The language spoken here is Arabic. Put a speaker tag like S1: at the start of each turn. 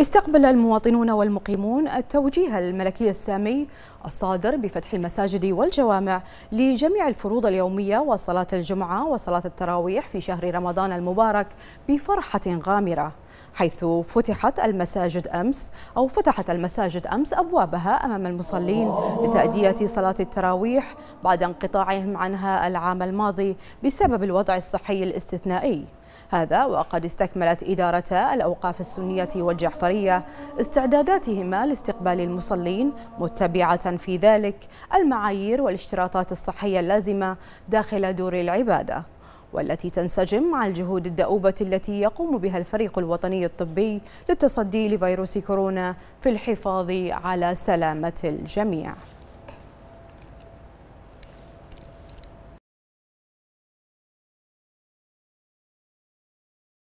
S1: استقبل المواطنون والمقيمون التوجيه الملكي السامي الصادر بفتح المساجد والجوامع لجميع الفروض اليومية وصلاة الجمعة وصلاة التراويح في شهر رمضان المبارك بفرحة غامرة حيث فتحت المساجد أمس أو فتحت المساجد أمس أبوابها أمام المصلين لتأدية صلاة التراويح بعد انقطاعهم عنها العام الماضي بسبب الوضع الصحي الاستثنائي هذا وقد استكملت إدارة الأوقاف السنية والجعفرية استعداداتهما لاستقبال المصلين متبعة في ذلك المعايير والاشتراطات الصحية اللازمة داخل دور العبادة والتي تنسجم مع الجهود الدؤوبة التي يقوم بها الفريق الوطني الطبي للتصدي لفيروس كورونا في الحفاظ على سلامة الجميع